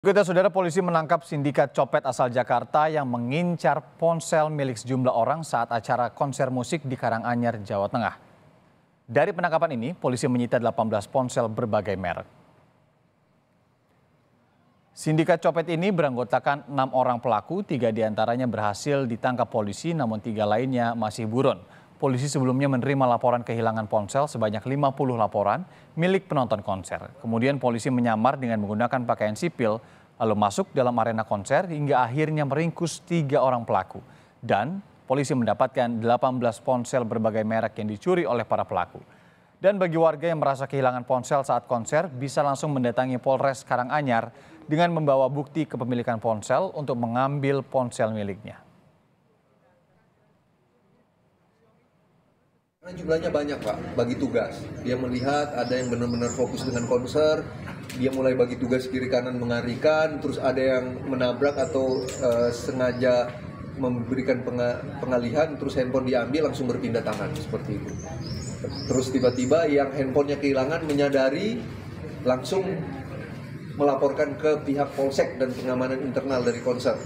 Kita saudara polisi menangkap sindikat copet asal Jakarta yang mengincar ponsel milik sejumlah orang saat acara konser musik di Karanganyar, Jawa Tengah. Dari penangkapan ini, polisi menyita 18 ponsel berbagai merek. Sindikat copet ini beranggotakan enam orang pelaku, tiga diantaranya berhasil ditangkap polisi, namun tiga lainnya masih buron polisi sebelumnya menerima laporan kehilangan ponsel sebanyak 50 laporan milik penonton konser. Kemudian polisi menyamar dengan menggunakan pakaian sipil, lalu masuk dalam arena konser hingga akhirnya meringkus tiga orang pelaku. Dan polisi mendapatkan 18 ponsel berbagai merek yang dicuri oleh para pelaku. Dan bagi warga yang merasa kehilangan ponsel saat konser, bisa langsung mendatangi Polres Karanganyar dengan membawa bukti kepemilikan ponsel untuk mengambil ponsel miliknya. Karena jumlahnya banyak Pak, bagi tugas. Dia melihat ada yang benar-benar fokus dengan konser, dia mulai bagi tugas kiri kanan mengarikan, terus ada yang menabrak atau e, sengaja memberikan pengalihan terus handphone diambil langsung berpindah tangan seperti itu terus tiba-tiba yang handphonenya kehilangan menyadari langsung melaporkan ke pihak polsek dan pengamanan internal dari konser